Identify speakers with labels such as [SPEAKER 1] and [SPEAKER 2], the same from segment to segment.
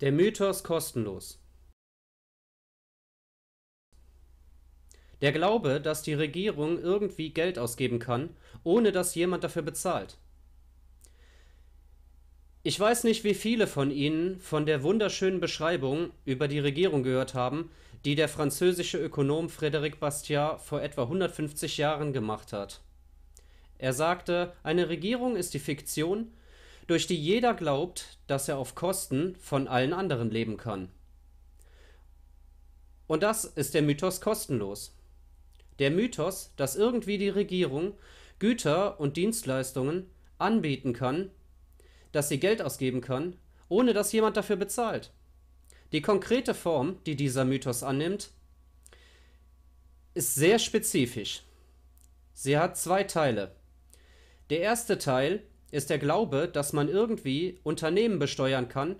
[SPEAKER 1] Der Mythos kostenlos. Der Glaube, dass die Regierung irgendwie Geld ausgeben kann, ohne dass jemand dafür bezahlt. Ich weiß nicht, wie viele von Ihnen von der wunderschönen Beschreibung über die Regierung gehört haben, die der französische Ökonom Frédéric Bastiat vor etwa 150 Jahren gemacht hat. Er sagte, eine Regierung ist die Fiktion durch die jeder glaubt, dass er auf Kosten von allen anderen leben kann. Und das ist der Mythos kostenlos. Der Mythos, dass irgendwie die Regierung Güter und Dienstleistungen anbieten kann, dass sie Geld ausgeben kann, ohne dass jemand dafür bezahlt. Die konkrete Form, die dieser Mythos annimmt, ist sehr spezifisch. Sie hat zwei Teile. Der erste Teil ist der Glaube, dass man irgendwie Unternehmen besteuern kann,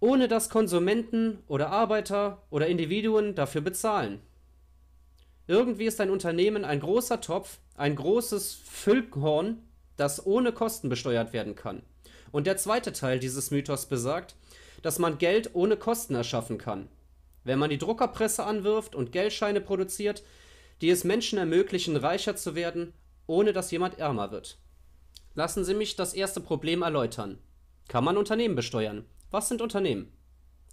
[SPEAKER 1] ohne dass Konsumenten oder Arbeiter oder Individuen dafür bezahlen. Irgendwie ist ein Unternehmen ein großer Topf, ein großes Füllhorn, das ohne Kosten besteuert werden kann. Und der zweite Teil dieses Mythos besagt, dass man Geld ohne Kosten erschaffen kann. Wenn man die Druckerpresse anwirft und Geldscheine produziert, die es Menschen ermöglichen, reicher zu werden, ohne dass jemand ärmer wird. Lassen Sie mich das erste Problem erläutern. Kann man Unternehmen besteuern? Was sind Unternehmen?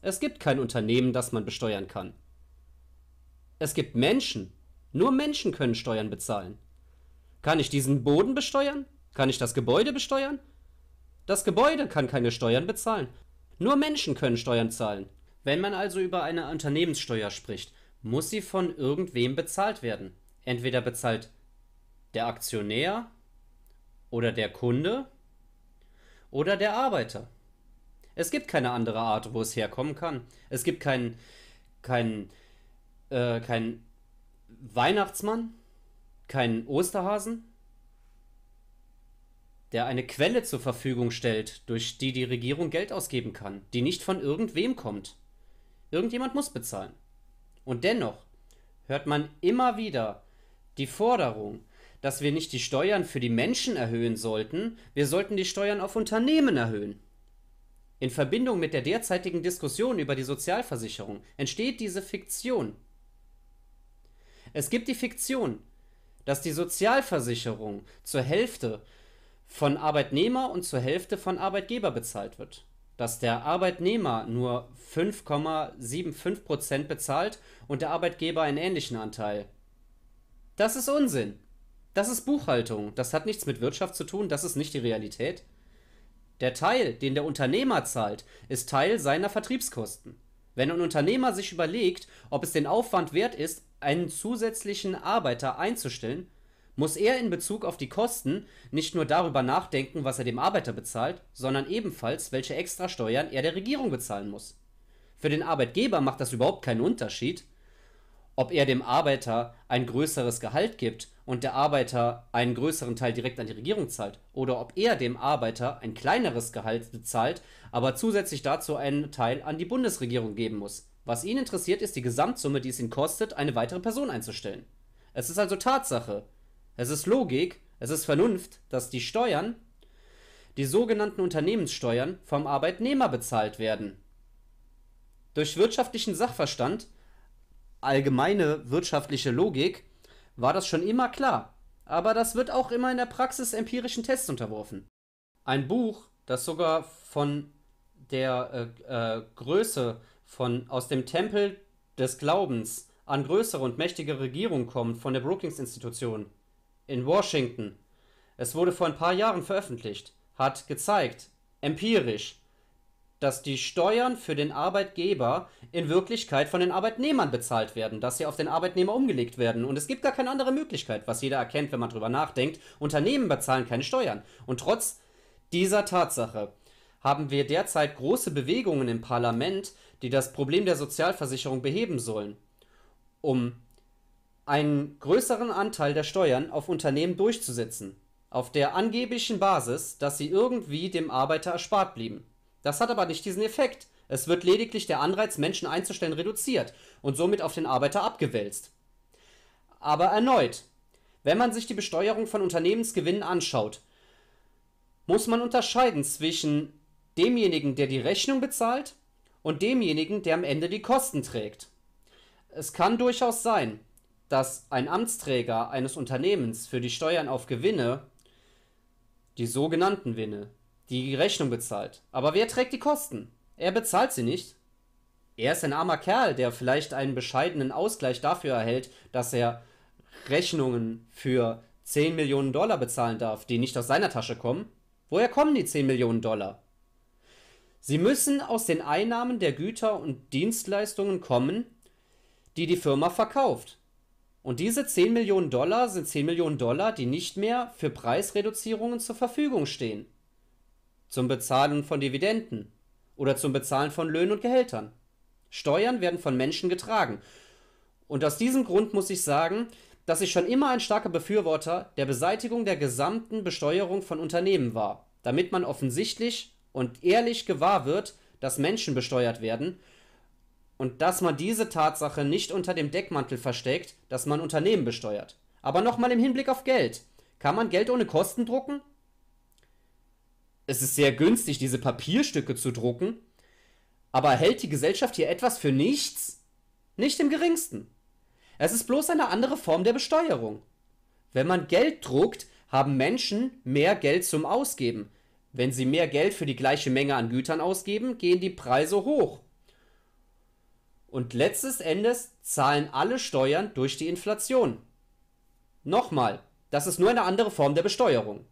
[SPEAKER 1] Es gibt kein Unternehmen, das man besteuern kann. Es gibt Menschen. Nur Menschen können Steuern bezahlen. Kann ich diesen Boden besteuern? Kann ich das Gebäude besteuern? Das Gebäude kann keine Steuern bezahlen. Nur Menschen können Steuern zahlen. Wenn man also über eine Unternehmenssteuer spricht, muss sie von irgendwem bezahlt werden. Entweder bezahlt der Aktionär, oder der Kunde oder der Arbeiter. Es gibt keine andere Art, wo es herkommen kann. Es gibt keinen kein, äh, kein Weihnachtsmann, keinen Osterhasen, der eine Quelle zur Verfügung stellt, durch die die Regierung Geld ausgeben kann, die nicht von irgendwem kommt. Irgendjemand muss bezahlen. Und dennoch hört man immer wieder die Forderung, dass wir nicht die Steuern für die Menschen erhöhen sollten, wir sollten die Steuern auf Unternehmen erhöhen. In Verbindung mit der derzeitigen Diskussion über die Sozialversicherung entsteht diese Fiktion. Es gibt die Fiktion, dass die Sozialversicherung zur Hälfte von Arbeitnehmer und zur Hälfte von Arbeitgeber bezahlt wird. Dass der Arbeitnehmer nur 5,75% bezahlt und der Arbeitgeber einen ähnlichen Anteil. Das ist Unsinn. Das ist Buchhaltung. Das hat nichts mit Wirtschaft zu tun. Das ist nicht die Realität. Der Teil, den der Unternehmer zahlt, ist Teil seiner Vertriebskosten. Wenn ein Unternehmer sich überlegt, ob es den Aufwand wert ist, einen zusätzlichen Arbeiter einzustellen, muss er in Bezug auf die Kosten nicht nur darüber nachdenken, was er dem Arbeiter bezahlt, sondern ebenfalls, welche Extrasteuern er der Regierung bezahlen muss. Für den Arbeitgeber macht das überhaupt keinen Unterschied, ob er dem Arbeiter ein größeres Gehalt gibt und der Arbeiter einen größeren Teil direkt an die Regierung zahlt oder ob er dem Arbeiter ein kleineres Gehalt bezahlt, aber zusätzlich dazu einen Teil an die Bundesregierung geben muss. Was ihn interessiert, ist die Gesamtsumme, die es ihn kostet, eine weitere Person einzustellen. Es ist also Tatsache, es ist Logik, es ist Vernunft, dass die Steuern, die sogenannten Unternehmenssteuern, vom Arbeitnehmer bezahlt werden. Durch wirtschaftlichen Sachverstand allgemeine wirtschaftliche Logik war das schon immer klar, aber das wird auch immer in der Praxis empirischen Tests unterworfen. Ein Buch, das sogar von der äh, äh, Größe von aus dem Tempel des Glaubens an größere und mächtige Regierungen kommt von der Brookings Institution in Washington. Es wurde vor ein paar Jahren veröffentlicht, hat gezeigt, empirisch, dass die Steuern für den Arbeitgeber in Wirklichkeit von den Arbeitnehmern bezahlt werden, dass sie auf den Arbeitnehmer umgelegt werden. Und es gibt gar keine andere Möglichkeit, was jeder erkennt, wenn man drüber nachdenkt. Unternehmen bezahlen keine Steuern. Und trotz dieser Tatsache haben wir derzeit große Bewegungen im Parlament, die das Problem der Sozialversicherung beheben sollen, um einen größeren Anteil der Steuern auf Unternehmen durchzusetzen, auf der angeblichen Basis, dass sie irgendwie dem Arbeiter erspart blieben. Das hat aber nicht diesen Effekt. Es wird lediglich der Anreiz, Menschen einzustellen, reduziert und somit auf den Arbeiter abgewälzt. Aber erneut, wenn man sich die Besteuerung von Unternehmensgewinnen anschaut, muss man unterscheiden zwischen demjenigen, der die Rechnung bezahlt und demjenigen, der am Ende die Kosten trägt. Es kann durchaus sein, dass ein Amtsträger eines Unternehmens für die Steuern auf Gewinne, die sogenannten Winne, die Rechnung bezahlt. Aber wer trägt die Kosten? Er bezahlt sie nicht. Er ist ein armer Kerl, der vielleicht einen bescheidenen Ausgleich dafür erhält, dass er Rechnungen für 10 Millionen Dollar bezahlen darf, die nicht aus seiner Tasche kommen. Woher kommen die 10 Millionen Dollar? Sie müssen aus den Einnahmen der Güter und Dienstleistungen kommen, die die Firma verkauft. Und diese 10 Millionen Dollar sind 10 Millionen Dollar, die nicht mehr für Preisreduzierungen zur Verfügung stehen zum Bezahlen von Dividenden oder zum Bezahlen von Löhnen und Gehältern. Steuern werden von Menschen getragen. Und aus diesem Grund muss ich sagen, dass ich schon immer ein starker Befürworter der Beseitigung der gesamten Besteuerung von Unternehmen war, damit man offensichtlich und ehrlich gewahr wird, dass Menschen besteuert werden und dass man diese Tatsache nicht unter dem Deckmantel versteckt, dass man Unternehmen besteuert. Aber nochmal im Hinblick auf Geld. Kann man Geld ohne Kosten drucken? es ist sehr günstig, diese Papierstücke zu drucken, aber hält die Gesellschaft hier etwas für nichts? Nicht im geringsten. Es ist bloß eine andere Form der Besteuerung. Wenn man Geld druckt, haben Menschen mehr Geld zum Ausgeben. Wenn sie mehr Geld für die gleiche Menge an Gütern ausgeben, gehen die Preise hoch. Und letztes Endes zahlen alle Steuern durch die Inflation. Nochmal, das ist nur eine andere Form der Besteuerung.